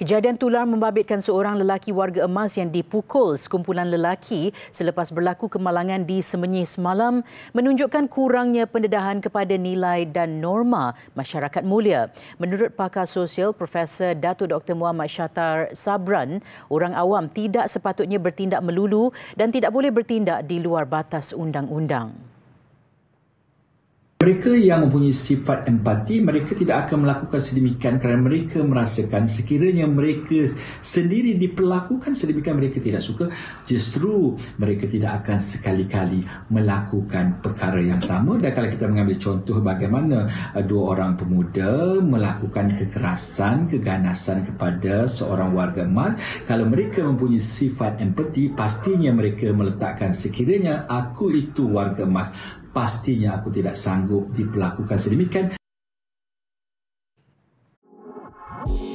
Kejadian tular membabitkan seorang lelaki warga emas yang dipukul sekumpulan lelaki selepas berlaku kemalangan di Semenyih semalam menunjukkan kurangnya pendedahan kepada nilai dan norma masyarakat mulia. Menurut pakar sosial Profesor Datuk Dr. Muhammad Syatar Sabran, orang awam tidak sepatutnya bertindak melulu dan tidak boleh bertindak di luar batas undang-undang. Mereka yang mempunyai sifat empati, mereka tidak akan melakukan sedemikian kerana mereka merasakan sekiranya mereka sendiri diperlakukan sedemikian mereka tidak suka, justru mereka tidak akan sekali-kali melakukan perkara yang sama. Dan kalau kita mengambil contoh bagaimana eh, dua orang pemuda melakukan kekerasan, keganasan kepada seorang warga emas, kalau mereka mempunyai sifat empati, pastinya mereka meletakkan sekiranya aku itu warga emas, pastinya aku tidak sanggup diperlakukan sedemikian. thank